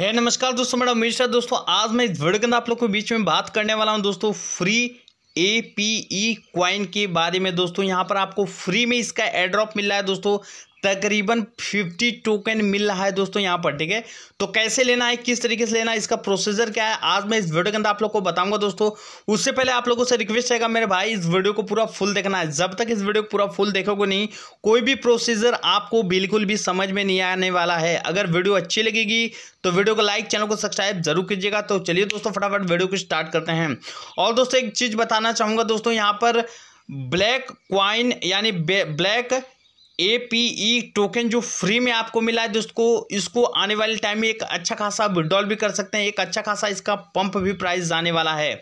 है hey, नमस्कार दोस्तों मेरा उमेश है दोस्तों आज मैं इस वीडियो के अंदर आप लोग के बीच में बात करने वाला हूं दोस्तों free A P E coin के बारे में दोस्तों यहाँ पर आपको फ्री में इसका एड्रॉप मिल रहा है दोस्तों तकरीबन फिफ्टी टोकन मिल रहा है दोस्तों यहाँ पर ठीक है तो कैसे लेना है किस तरीके से लेना है इसका प्रोसीजर क्या है आज मैं इस वीडियो के अंदर आप लोग को बताऊंगा दोस्तों उससे पहले आप लोगों से रिक्वेस्ट रहेगा मेरे भाई इस वीडियो को पूरा फुल देखना है जब तक इस वीडियो को पूरा फुल देखोगे नहीं कोई भी प्रोसीजर आपको बिल्कुल भी समझ में नहीं आने वाला है अगर वीडियो अच्छी लगेगी तो वीडियो को लाइक चैनल को सब्सक्राइब जरूर कीजिएगा तो चलिए दोस्तों फटाफट वीडियो को स्टार्ट करते हैं और दोस्तों एक चीज़ बताना चाहूँगा दोस्तों यहाँ पर ब्लैक क्वाइन यानी black A P E token जो फ्री में आपको मिला है दोस्तों इसको आने वाले टाइम में एक अच्छा खासा विड्रॉल भी कर सकते हैं एक अच्छा खासा इसका पंप भी प्राइस जाने वाला है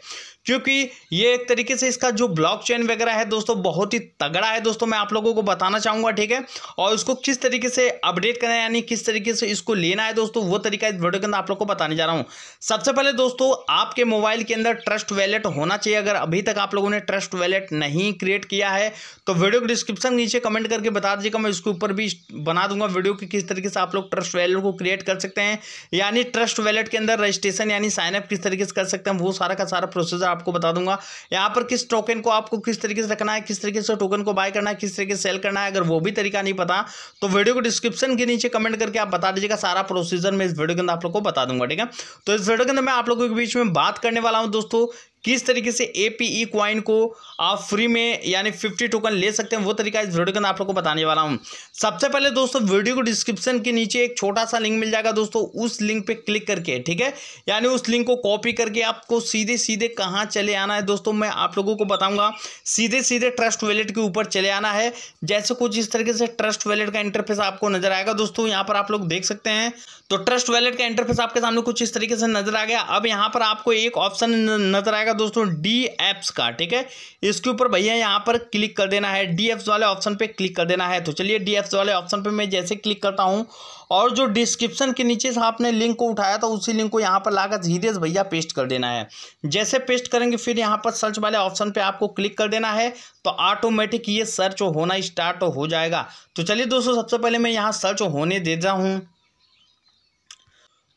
क्योंकि ये एक तरीके से इसका जो ब्लॉकचेन वगैरह है दोस्तों बहुत ही तगड़ा है दोस्तों मैं आप लोगों को बताना चाहूँगा ठीक है और इसको किस तरीके से अपडेट करना है यानी किस तरीके से इसको लेना है दोस्तों वो तरीका इस वीडियो के अंदर आप लोग को बताने जा रहा हूँ सबसे पहले दोस्तों आपके मोबाइल के अंदर ट्रस्ट वैलेट होना चाहिए अगर अभी तक आप लोगों ने ट्रस्ट वैलेट नहीं क्रिएट किया है तो वीडियो को डिस्क्रिप्शन नीचे कमेंट करके बता दीजिएगा मैं इसके ऊपर भी बना दूंगा वीडियो की किस तरीके से आप लोग ट्रस्ट वैलेट को क्रिएट कर सकते हैं यानी ट्रस्ट वैलेट के अंदर रजिस्ट्रेशन यानी साइनअप किस तरीके से कर सकते हैं वो सारा का सारा प्रोसेस आपको बता दूंगा यहाँ पर किस टोकन को आपको किस तरीके से रखना है किस तरीके से टोकन को बाय करना है किस तरीके से सेल करना है अगर वो भी तरीका नहीं पता तो वीडियो को डिस्क्रिप्शन के नीचे कमेंट करके आप बता दीजिएगा सारा प्रोसीजर मैं इस वीडियो के अंदर आप लोग को बता दूंगा ठीक है तो इस वीडियो के अंदर मैं आप लोगों के बीच में बात करने वाला हूँ दोस्तों किस तरीके से ए पी क्वाइन को आप फ्री में यानी फिफ्टी टोकन ले सकते हैं वो तरीका इस वीडियो के अंदर आप लोग को बताने वाला हूँ सबसे पहले दोस्तों वीडियो को डिस्क्रिप्शन के नीचे एक छोटा सा लिंक मिल जाएगा दोस्तों उस लिंक पे क्लिक करके ठीक है यानी उस लिंक को कॉपी करके आपको सीधे सीधे कहाँ चले आना है दोस्तों मैं आप लोगों को बताऊँगा सीधे सीधे ट्रस्ट वैलेट के ऊपर चले आना है जैसे कुछ इस तरीके से ट्रस्ट वैलेट का इंटरफेस आपको नजर आएगा दोस्तों यहाँ पर आप लोग देख सकते हैं तो ट्रस्ट वैलेट का इंटरफेस आपके सामने कुछ इस तरीके से नजर आ गया अब यहाँ पर आपको एक ऑप्शन नजर आएगा जाएगा दोस्तों डी एप्स का ठीक है इसके ऊपर भैया यहाँ पर क्लिक कर देना है डी एप्स वाले ऑप्शन पे क्लिक कर देना है तो चलिए डी एप्स वाले ऑप्शन पे मैं जैसे क्लिक करता हूँ और जो डिस्क्रिप्शन के नीचे से आपने लिंक को उठाया था उसी लिंक को यहाँ पर लाकर धीरे से भैया पेस्ट कर देना है जैसे पेस्ट करेंगे फिर यहाँ पर सर्च वाले ऑप्शन पर आपको क्लिक कर देना है तो ऑटोमेटिक ये सर्च होना स्टार्ट हो जाएगा तो चलिए दोस्तों सबसे पहले मैं यहाँ सर्च होने देता हूँ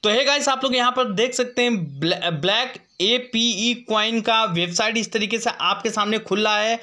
तो हे गाइस आप लोग यहाँ पर देख सकते हैं black A P E coin का वेबसाइट इस तरीके से आपके सामने खुला है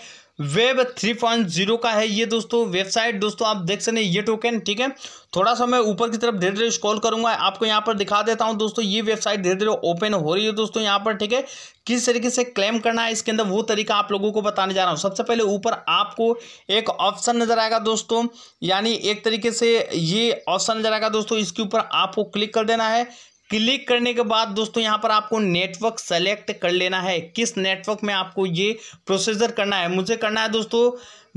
वेब थ्री पॉइंट जीरो का है ये दोस्तों वेबसाइट दोस्तों आप देख सकते हैं ये टोकन ठीक है थोड़ा सा मैं ऊपर की तरफ धीरे धीरे स्कॉल करूंगा आपको यहाँ पर दिखा देता हूँ दोस्तों ये वेबसाइट धीरे धीरे ओपन हो रही है दोस्तों यहाँ पर ठीक है किस तरीके से क्लेम करना है इसके अंदर वो तरीका आप लोगों को बताने जा रहा हूँ सबसे पहले ऊपर आपको एक ऑप्शन नज़र आएगा दोस्तों यानी एक तरीके से ये ऑप्शन नज़र आएगा दोस्तों इसके ऊपर आपको क्लिक कर देना है क्लिक करने के बाद दोस्तों यहां पर आपको नेटवर्क सेलेक्ट कर लेना है किस नेटवर्क में आपको ये प्रोसेसर करना है मुझे करना है दोस्तों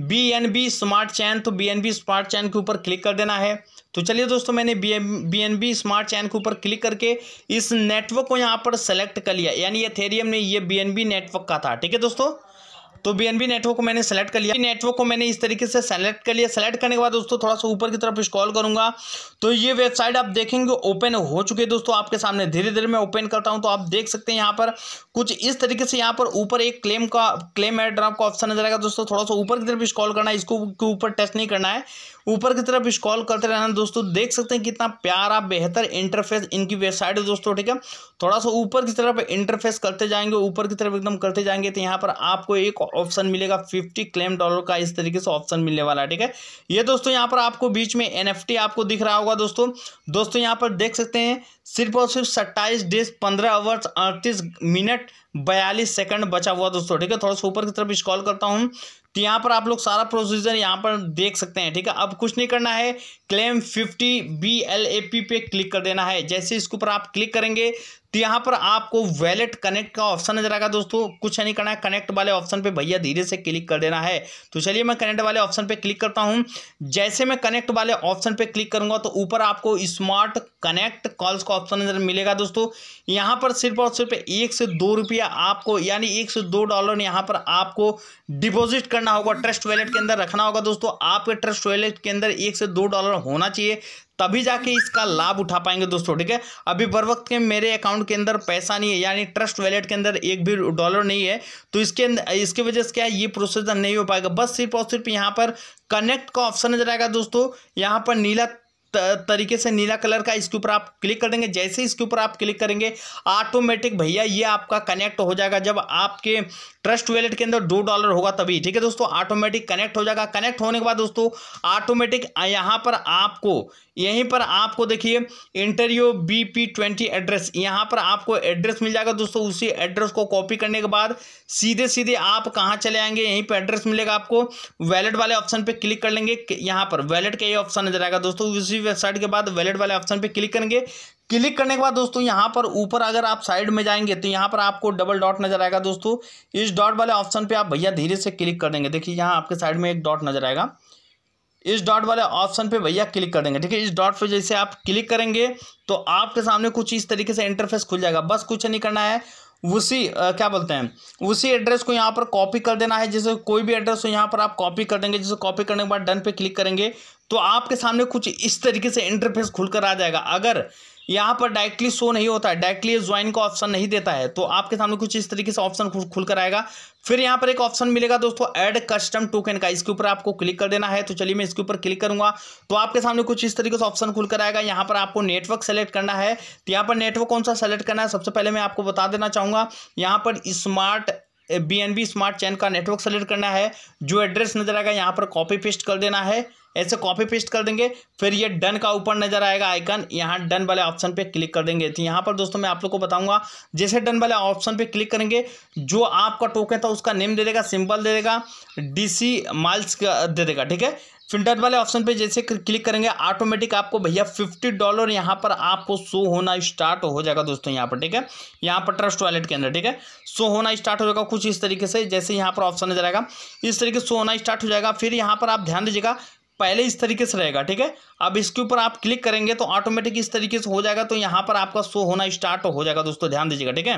B N B smart chain तो B N B smart chain के ऊपर क्लिक कर देना है तो चलिए दोस्तों मैंने B B N B smart chain के ऊपर क्लिक करके इस नेटवर्क को यहाँ पर सेलेक्ट कर लिया यानी ये थेरियम ने ये बी एन बी नेटवर्क का था ठीक है दोस्तों तो बी नेटवर्क को मैंने सेलेक्ट कर लिया नेटवर्क को मैंने इस तरीके से सेलेक्ट कर लिया सेलेक्ट करने के बाद दोस्तों थोड़ा सा ऊपर की तरफ स्कॉल करूंगा तो ये वेबसाइट आप देखेंगे ओपन हो चुके दोस्तों आपके सामने धीरे धीरे मैं ओपन करता हूँ तो आप देख सकते हैं यहाँ पर कुछ इस तरीके से यहाँ पर ऊपर एक क्लेम का क्लेम एड ड्राफ का ऑप्शन नजर आएगा दोस्तों थोड़ा सा ऊपर की तरफ स्कॉल करना है इसको ऊपर टच नहीं करना है ऊपर की तरफ स्कॉल करते रहना दोस्तों देख सकते हैं कितना प्यारा बेहतर इंटरफेस इनकी वेबसाइट है दोस्तों ठीक है थोड़ा सा ऊपर की तरफ इंटरफेस करते जाएंगे ऊपर की तरफ एकदम करते जाएंगे तो यहाँ पर आपको एक ऑप्शन मिलेगा फिफ्टी क्लेम डॉलर का इस तरीके से ऑप्शन मिलने वाला है ठीक है ये दोस्तों यहाँ पर आपको बीच में एन आपको दिख रहा होगा दोस्तों दोस्तों यहाँ पर देख सकते हैं सिर्फ और सिर्फ सत्ताईस डेज पंद्रह आवर्स अड़तीस मिनट बयालीस सेकंड बचा हुआ दोस्तों ठीक है थोड़ा सा ऊपर की तरफ स्कॉल करता हूँ तो यहाँ पर आप लोग सारा प्रोसीजर यहाँ पर देख सकते हैं ठीक है अब कुछ नहीं करना है claim fifty B L A P पे क्लिक कर देना है जैसे इसके ऊपर आप क्लिक करेंगे तो यहाँ पर आपको वैलेट कनेक्ट का ऑप्शन नजर आएगा दोस्तों कुछ नहीं करना है कनेक्ट वाले ऑप्शन पे भैया धीरे से क्लिक कर देना है तो चलिए मैं कनेक्ट वाले ऑप्शन पे क्लिक करता हूँ जैसे मैं कनेक्ट वाले ऑप्शन पे क्लिक करूंगा तो ऊपर आपको स्मार्ट कनेक्ट कॉल्स का ऑप्शन नजर मिलेगा दोस्तों यहाँ पर सिर्फ और सिर्फ एक से दो रुपया आपको यानी एक से दो डॉलर यहाँ पर आपको डिपोजिट करना होगा ट्रस्ट वैलेट के अंदर रखना होगा दोस्तों आपके ट्रस्ट वैलेट के अंदर एक से दो डॉलर होना चाहिए तभी जाके इसका लाभ उठा पाएंगे दोस्तों ठीक है अभी बर वक्त के मेरे अकाउंट के अंदर पैसा नहीं है यानी ट्रस्ट वैलेट के अंदर एक भी डॉलर नहीं है तो इसके इसके वजह से क्या है ये प्रोसेसर नहीं हो पाएगा बस सिर्फ और सिर्फ यहाँ पर कनेक्ट का ऑप्शन नजर आएगा दोस्तों यहाँ पर नीला तरीके से नीला कलर का इसके ऊपर आप क्लिक कर देंगे जैसे इसके ऊपर आप क्लिक करेंगे ऑटोमेटिक भैया ये आपका कनेक्ट हो जाएगा जब आपके ट्रस्ट वैलेट के अंदर दो डॉलर होगा तभी ठीक है दोस्तों ऑटोमेटिक कनेक्ट हो जाएगा कनेक्ट होने के बाद दोस्तों ऑटोमेटिक यहां पर आपको यहीं पर आपको देखिए interview B P twenty address यहाँ पर आपको एड्रेस मिल जाएगा दोस्तों उसी एड्रेस को कॉपी करने के बाद सीधे सीधे आप कहाँ चले आएंगे यहीं पर एड्रेस मिलेगा आपको वैलेट वाले ऑप्शन पे क्लिक कर लेंगे यहाँ पर वैलेट का ये ऑप्शन नजर आएगा दोस्तों उसी वेबसाइट के बाद वैलेट वाले ऑप्शन पे क्लिक करेंगे क्लिक करने के बाद दोस्तों यहाँ पर ऊपर अगर आप साइड में जाएंगे तो यहाँ पर आपको डबल डॉट नजर आएगा दोस्तों इस डॉट वाले ऑप्शन पे आप भैया धीरे से क्लिक कर देंगे देखिए यहाँ आपके साइड में एक डॉट नजर आएगा इस डॉट वाले ऑप्शन पे भैया क्लिक कर देंगे ठीक है इस डॉट पे जैसे आप क्लिक करेंगे तो आपके सामने कुछ इस तरीके से इंटरफेस खुल जाएगा बस कुछ नहीं करना है उसी आ, क्या बोलते हैं उसी एड्रेस को यहाँ पर कॉपी कर देना है जैसे कोई भी एड्रेस हो यहाँ पर आप कॉपी कर देंगे जैसे कॉपी करने के बाद डन पे क्लिक करेंगे तो आपके सामने कुछ इस तरीके से इंटरफेस खुलकर आ जाएगा अगर यहाँ पर डायरेक्टली शो नहीं होता है डायरेक्टली ज्वाइन का ऑप्शन नहीं देता है तो आपके सामने कुछ इस तरीके से ऑप्शन खुलकर आएगा फिर यहाँ पर एक ऑप्शन मिलेगा दोस्तों ऐड कस्टम टोकन का इसके ऊपर आपको क्लिक कर देना है तो चलिए मैं इसके ऊपर क्लिक करूंगा तो आपके सामने कुछ इस तरीके से ऑप्शन खुलकर आएगा यहाँ पर आपको नेटवर्क सेलेक्ट करना है तो यहाँ पर नेटवर्क कौन सा सेलेक्ट करना है सबसे पहले मैं आपको बता देना चाहूँगा यहाँ पर स्मार्ट बी स्मार्ट चैन का नेटवर्क सेलेक्ट करना है जो एड्रेस नजर आएगा यहाँ पर कॉपी पेस्ट कर देना है ऐसे कॉपी पेस्ट कर देंगे फिर ये डन का ऊपर नजर आएगा आइकन यहाँ डन वाले ऑप्शन पे क्लिक कर देंगे तो यहाँ पर दोस्तों मैं आप लोग को बताऊंगा जैसे डन वाले ऑप्शन पे क्लिक करेंगे जो आपका टोकन था उसका नेम दे देगा सिंबल दे देगा डीसी माइल्स दे देगा ठीक है फिल्टर वाले ऑप्शन पे जैसे क्लिक करेंगे ऑटोमेटिक आपको भैया फिफ्टी डॉलर यहाँ पर आपको शो होना स्टार्ट हो जाएगा दोस्तों यहाँ पर ठीक है यहाँ पर ट्रस्ट वॉलेट के अंदर ठीक है शो होना स्टार्ट हो जाएगा कुछ इस तरीके से जैसे यहाँ पर ऑप्शन नजर आएगा इस तरीके से शो होना स्टार्ट हो जाएगा फिर यहाँ पर आप ध्यान दीजिएगा पहले इस तरीके से रहेगा ठीक है अब इसके ऊपर आप क्लिक करेंगे तो ऑटोमेटिक इस तरीके से हो जाएगा तो यहाँ पर आपका शो होना स्टार्ट हो जाएगा दोस्तों ध्यान दीजिएगा ठीक है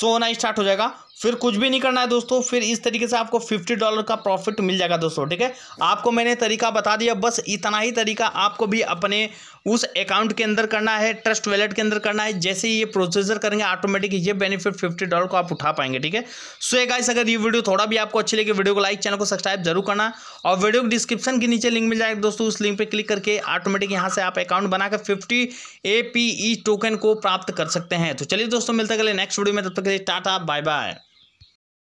शो होना स्टार्ट हो जाएगा फिर कुछ भी नहीं करना है दोस्तों फिर इस तरीके से आपको फिफ्टी डॉलर का प्रॉफिट मिल जाएगा दोस्तों ठीक है आपको मैंने तरीका बता दिया बस इतना ही तरीका आपको भी अपने उस अकाउंट के अंदर करना है ट्रस्ट वैलेट के अंदर करना है जैसे ही ये प्रोसेसर करेंगे ऑटोमेटिक ये बेनिफिट फिफ्टी डॉलर को आप उठा पाएंगे ठीक है सो एक गाइस अगर ये वीडियो थोड़ा भी आपको अच्छी लगे वीडियो को लाइक चैनल को सब्सक्राइब जरूर करना और वीडियो को डिस्क्रिप्शन के नीचे लिंक मिल जाएगा दोस्तों उस लिंक पर क्लिक करके ऑटोमेटिक यहाँ से आप अकाउंट बनाकर फिफ्टी ए टोकन को प्राप्त कर सकते हैं तो चलिए दोस्तों मिलते अगले नेक्स्ट वीडियो में तब तक के लिए टाटा बाय बाय